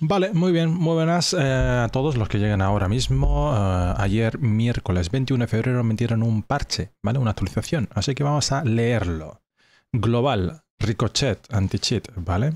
Vale, muy bien, muy buenas eh, a todos los que llegan ahora mismo. Eh, ayer, miércoles 21 de febrero, metieron un parche, ¿vale? Una actualización. Así que vamos a leerlo. Global, Ricochet, Anti-Cheat, ¿vale?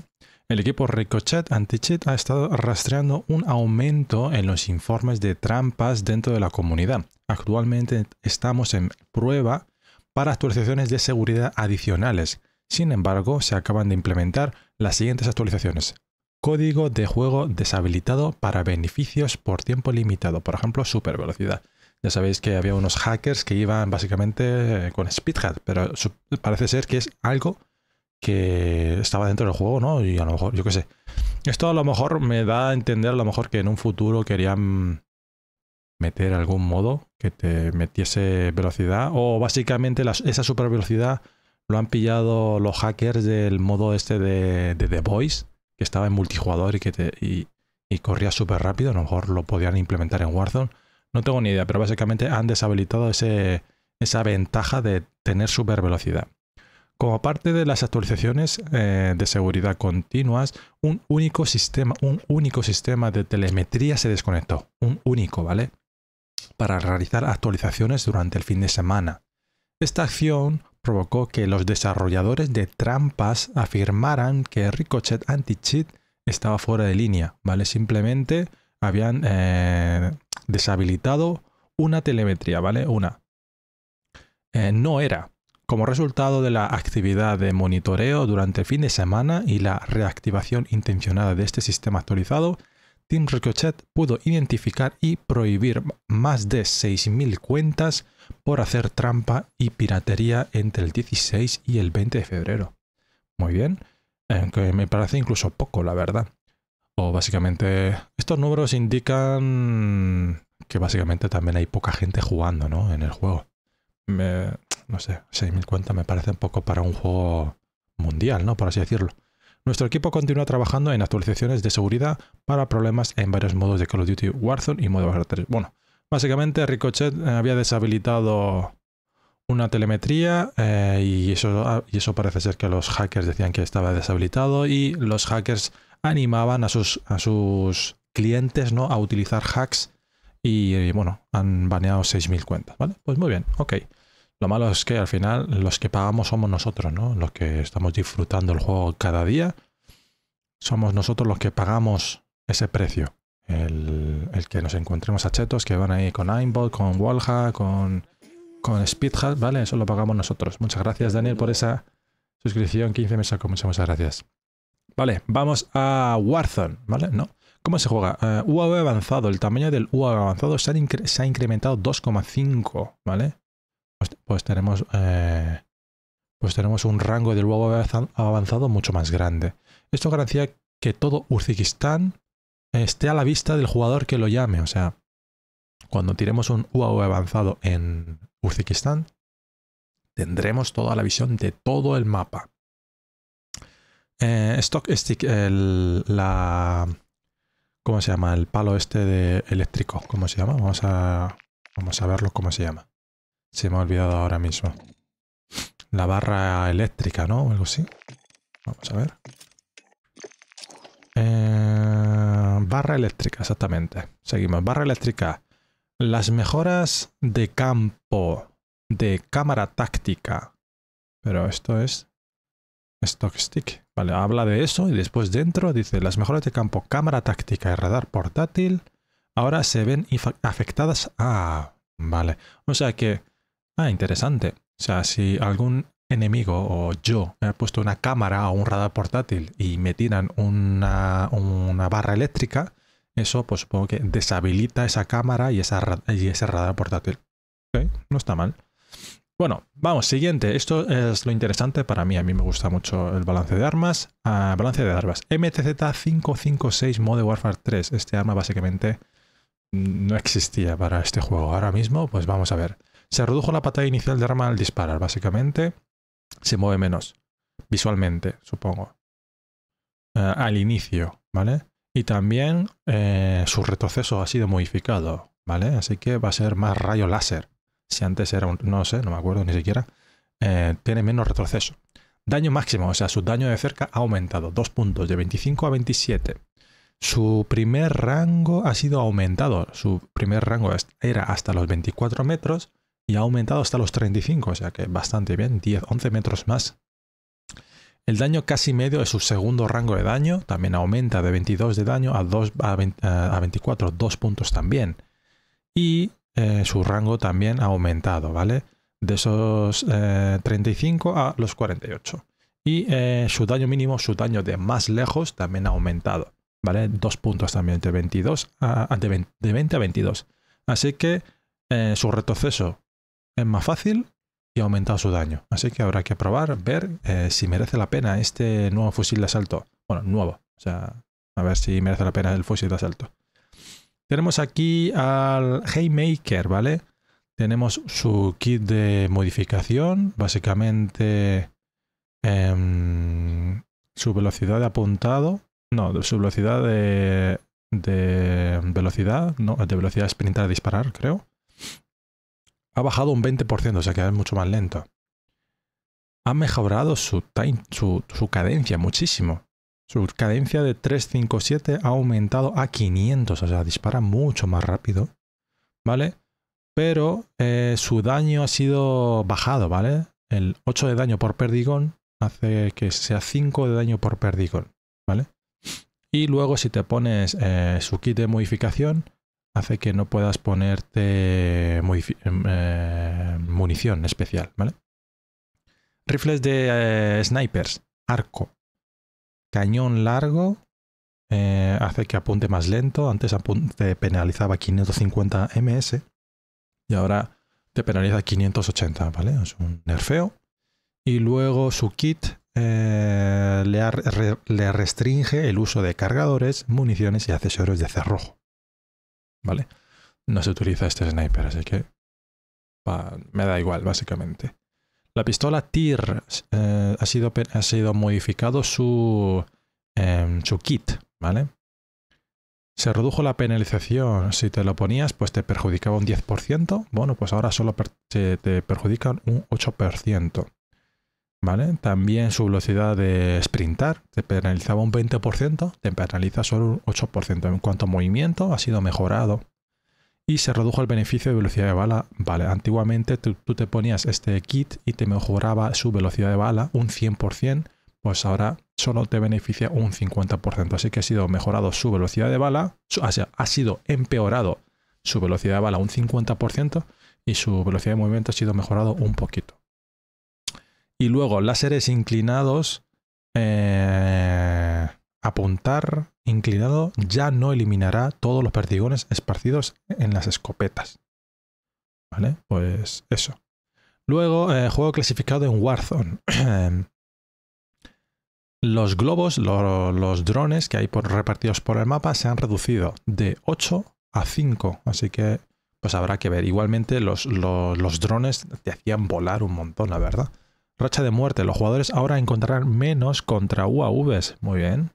El equipo Ricochet Anti-Cheat ha estado rastreando un aumento en los informes de trampas dentro de la comunidad. Actualmente estamos en prueba para actualizaciones de seguridad adicionales. Sin embargo, se acaban de implementar las siguientes actualizaciones código de juego deshabilitado para beneficios por tiempo limitado, por ejemplo, super velocidad. Ya sabéis que había unos hackers que iban básicamente eh, con speedhack, pero parece ser que es algo que estaba dentro del juego, ¿no? Y a lo mejor, yo qué sé. Esto a lo mejor me da a entender, a lo mejor que en un futuro querían meter algún modo que te metiese velocidad o básicamente esa super velocidad lo han pillado los hackers del modo este de, de The Voice que estaba en multijugador y que y, corría súper rápido, a lo mejor lo podían implementar en Warzone. No tengo ni idea, pero básicamente han deshabilitado esa ventaja de tener súper velocidad. Como parte de las actualizaciones eh, de seguridad continuas, un único sistema, un único sistema de telemetría se desconectó. Un único, ¿vale? Para realizar actualizaciones durante el fin de semana. Esta acción provocó que los desarrolladores de trampas afirmaran que Ricochet Anti-Cheat estaba fuera de línea, ¿vale? Simplemente habían eh, deshabilitado una telemetría, ¿vale? Una. Eh, no era. Como resultado de la actividad de monitoreo durante el fin de semana y la reactivación intencionada de este sistema actualizado, Team Ricochet pudo identificar y prohibir más de 6.000 cuentas por hacer trampa y piratería entre el 16 y el 20 de febrero. Muy bien, aunque me parece incluso poco, la verdad. O básicamente, estos números indican que básicamente también hay poca gente jugando, ¿no? En el juego. no sé, 6.000 cuentas me parece un poco para un juego mundial, ¿no? Por así decirlo. Nuestro equipo continúa trabajando en actualizaciones de seguridad para problemas en varios modos de Call of Duty Warzone y modo de 3. Bueno, básicamente Ricochet eh, había deshabilitado una telemetría eh, y, eso, ah, eso parece ser que los hackers decían que estaba deshabilitado y los hackers animaban a sus, a sus clientes ¿no? a utilizar hacks y, eh, bueno, han baneado 6.000 cuentas, ¿vale? Pues muy bien, ok. Lo malo es que al final los que pagamos somos nosotros, ¿no? Los que estamos disfrutando el juego cada día, somos nosotros los que pagamos ese precio. El, que nos encontremos a chetos que van ahí con Aimbot, con Walha, con, con ¿vale? Eso lo pagamos nosotros. Muchas gracias, Daniel, por esa suscripción. 15 meses, muchas, muchas gracias. Vale, vamos a Warzone, ¿vale? No. ¿Cómo se juega? Eh, UAV avanzado. El tamaño del UAV avanzado se se ha incrementado 2,5, ¿vale? Pues, pues, tenemos eh, pues tenemos un rango del huevo avanzado mucho más grande. Esto garantiza que todo Uzbekistán esté a la vista del jugador que lo llame. O sea, cuando tiremos un UAV avanzado en Uzbekistán, tendremos toda la visión de todo el mapa. Eh, stock stick, el, la... ¿Cómo se llama? El palo este de eléctrico. ¿Cómo se llama? Vamos a, vamos a verlo cómo se llama. Se me ha olvidado ahora mismo. La barra eléctrica, ¿no? O algo así. Vamos a ver. Eh, barra eléctrica, exactamente. Seguimos. Barra eléctrica. Las mejoras de campo de cámara táctica. Pero esto es Stock Stick. Vale, habla de eso y después dentro dice las mejoras de campo, cámara táctica y radar portátil ahora se ven afectadas. Ah, vale. O sea que Ah, interesante. O sea, si algún enemigo o yo me ha puesto una cámara o un radar portátil y me tiran una, una barra eléctrica, eso pues supongo que deshabilita esa cámara y, ese radar portátil. Okay, no está mal. Bueno, vamos, siguiente. Esto es lo interesante para mí. A mí me gusta mucho el balance de armas. Ah, balance de armas. MTZ556 Mode Warfare 3. Este arma básicamente no existía para este juego. Ahora mismo, pues vamos a ver. Se redujo la patada inicial de arma al disparar, básicamente. Se mueve menos, visualmente, supongo. Eh, al inicio, ¿vale? Y también eh, su retroceso ha sido modificado, ¿vale? Así que va a ser más rayo láser. Si antes era un, no sé, no me acuerdo ni siquiera. Eh, tiene menos retroceso. Daño máximo, o sea, su daño de cerca ha aumentado, dos puntos, de 25 a 27. Su primer rango ha sido aumentado. Su primer rango era hasta los 24 metros y ha aumentado hasta los 35, o sea que bastante bien, 10, 11 metros más. El daño casi medio es su segundo rango de daño, también aumenta de 22 de daño a, 2, a, 24, 2 puntos también. Y eh, su rango también ha aumentado, ¿vale? De esos 35 eh, a los 48. Y eh, su daño mínimo, su daño de más lejos también ha aumentado, ¿vale? dos puntos también, de, 22 de 20 a 22. Así que su retroceso es más fácil y ha aumentado su daño. Así que habrá que probar, ver eh, si merece la pena este nuevo fusil de asalto. Bueno, nuevo. O sea, a ver si merece la pena el fusil de asalto. Tenemos aquí al Haymaker, ¿vale? Tenemos su kit de modificación, básicamente em, su velocidad de apuntado, no, su velocidad de, de velocidad, no, de velocidad sprintar disparar, creo ha bajado un 20%, o sea que es mucho más lento. Ha mejorado su, su, cadencia muchísimo. Su cadencia de 357 ha aumentado a 500, o sea, dispara mucho más rápido. ¿Vale? Pero eh, su daño ha sido bajado, ¿vale? El 8 de daño por perdigón hace que sea 5 de daño por perdigón, ¿vale? Y luego si te pones eh, su kit de modificación, hace que no puedas ponerte em, eh, munición especial, ¿vale? Rifles de eh, snipers, arco, cañón largo, eh, hace que apunte más lento, antes te penalizaba 550 ms y ahora te penaliza 580, ¿vale? Es un nerfeo. Y luego su kit le restringe el uso de cargadores, municiones y accesorios de cerrojo. ¿vale? No se utiliza este sniper, así que me da igual, básicamente. La pistola TIR eh, ha, sido, ha sido modificado su, em, su kit, ¿vale? Se redujo la penalización. Si te lo ponías, pues te perjudicaba un 10%. Bueno, pues ahora solo te perjudican un 8%. También su velocidad de sprintar te penalizaba un 20%, te penaliza solo un 8%. En cuanto a movimiento, ha sido mejorado y se redujo el beneficio de velocidad de bala. antiguamente tú, te ponías este kit y te mejoraba su velocidad de bala un 100%, pues ahora solo te beneficia un 50%. Así que ha sido mejorado su velocidad de bala, ha sido empeorado su velocidad de bala un 50% y su velocidad de movimiento ha sido mejorado un poquito y luego láseres inclinados, eh, apuntar inclinado ya no eliminará todos los perdigones esparcidos en las escopetas. ¿Vale? Pues eso. Luego, eh, juego clasificado en Warzone. los globos, los drones que hay por, repartidos por el mapa se han reducido de 8 a 5, así que pues habrá que ver. Igualmente los drones te hacían volar un montón, la verdad. Racha de muerte. Los jugadores ahora encontrarán menos contra UAVs. Muy bien.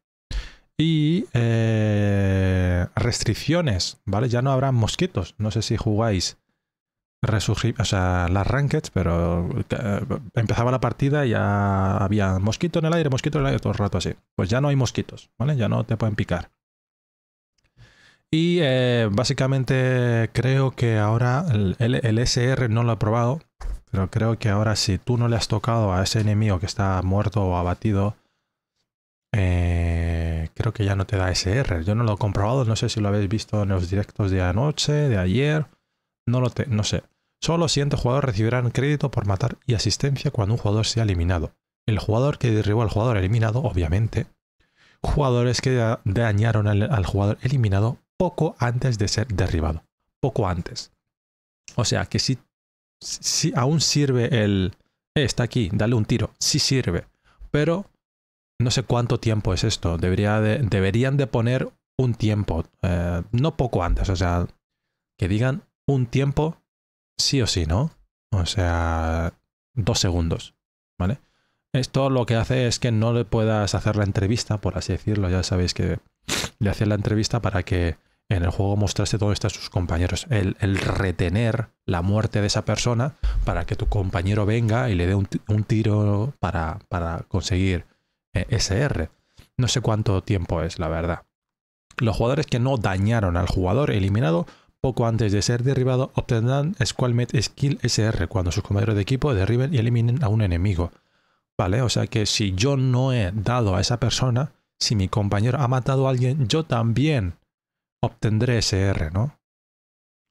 Y eh, restricciones, ¿vale? Ya no habrá mosquitos. No sé si jugáis las rankeds, pero eh, empezaba la partida y ya había mosquito en el aire, mosquito en el aire, todo el rato así. Pues ya no hay mosquitos, ¿vale? Ya no te pueden picar. Y eh, básicamente creo que ahora el, SR no lo ha probado, pero creo que ahora si tú no le has tocado a ese enemigo que está muerto o abatido, eh, creo que ya no te da ese R Yo no lo he comprobado, no sé si lo habéis visto en los directos de anoche, de ayer. No lo te, no sé. Solo siguientes jugadores recibirán crédito por matar y asistencia cuando un jugador sea eliminado. El jugador que derribó al jugador eliminado, obviamente. Jugadores que dañaron al, al jugador eliminado poco antes de ser derribado. Poco antes. O sea que si si aún sirve el, eh, está aquí, dale un tiro, sí sirve, pero no sé cuánto tiempo es esto, Debería deberían de poner un tiempo, eh, no poco antes, o sea, que digan un tiempo sí o sí, ¿no? O sea, dos segundos, ¿vale? Esto lo que hace es que no le puedas hacer la entrevista, por así decirlo. Ya sabéis que le hacen la entrevista para que en el juego mostraste esto a sus compañeros. El, retener la muerte de esa persona para que tu compañero venga y le dé un, tiro para, conseguir eh, SR. No sé cuánto tiempo es, la verdad. Los jugadores que no dañaron al jugador eliminado poco antes de ser derribado obtendrán Squalmet Skill SR cuando sus compañeros de equipo derriben y eliminen a un enemigo. ¿Vale? O sea que si yo no he dado a esa persona, si mi compañero ha matado a alguien, yo también obtendré SR, ¿no?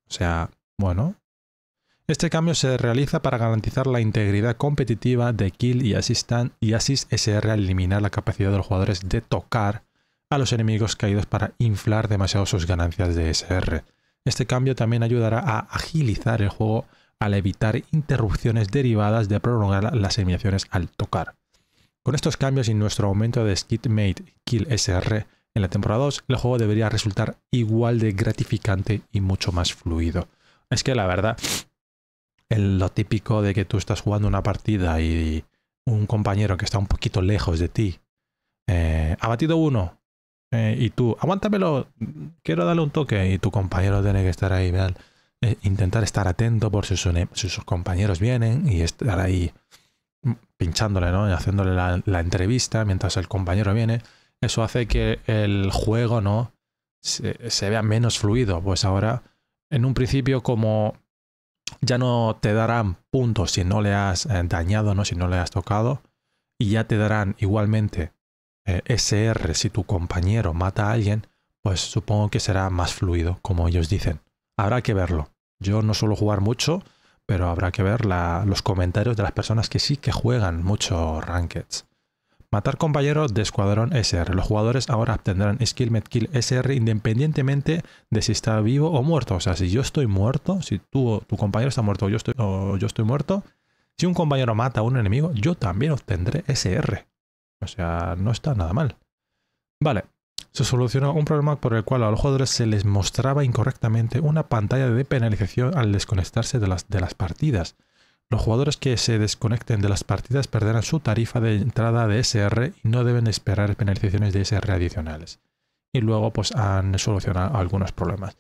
O sea, bueno. Este cambio se realiza para garantizar la integridad competitiva de Kill y Assistant y Assist SR al eliminar la capacidad de los jugadores de tocar a los enemigos caídos para inflar demasiado sus ganancias de SR. Este cambio también ayudará a agilizar el juego al evitar interrupciones derivadas de prolongar las eliminaciones al tocar. Con estos cambios y nuestro aumento de Skidmate Kill SR, en la temporada 2 el juego debería resultar igual de gratificante y mucho más fluido. Es que la verdad, lo típico de que tú estás jugando una partida y un compañero que está un poquito lejos de ti eh, ha batido uno eh, y tú, aguántamelo, quiero darle un toque y tu compañero tiene que estar ahí, eh, intentar estar atento por si sus, compañeros vienen y estar ahí mm, pinchándole, ¿no? Y haciéndole la entrevista mientras el compañero viene eso hace que el juego no se, vea menos fluido. Pues ahora, en un principio, como ya no te darán puntos si no le has eh, dañado, ¿no? si no le has tocado, y ya te darán igualmente eh, SR si tu compañero mata a alguien, pues supongo que será más fluido, como ellos dicen. Habrá que verlo. Yo no suelo jugar mucho, pero habrá que ver los comentarios de las personas que sí que juegan mucho Rankeds. Matar compañero de escuadrón SR. Los jugadores ahora obtendrán skill kill SR independientemente de si está vivo o muerto. O sea, si yo estoy muerto, si tú tu compañero está muerto o yo estoy, yo estoy muerto, si un compañero mata a un enemigo, yo también obtendré SR. O sea, no está nada mal. Vale, se solucionó un problema por el cual a los jugadores se les mostraba incorrectamente una pantalla de penalización al desconectarse de las, de las partidas. Los jugadores que se desconecten de las partidas perderán su tarifa de entrada de SR y no deben esperar penalizaciones de SR adicionales. Y luego pues han solucionado algunos problemas.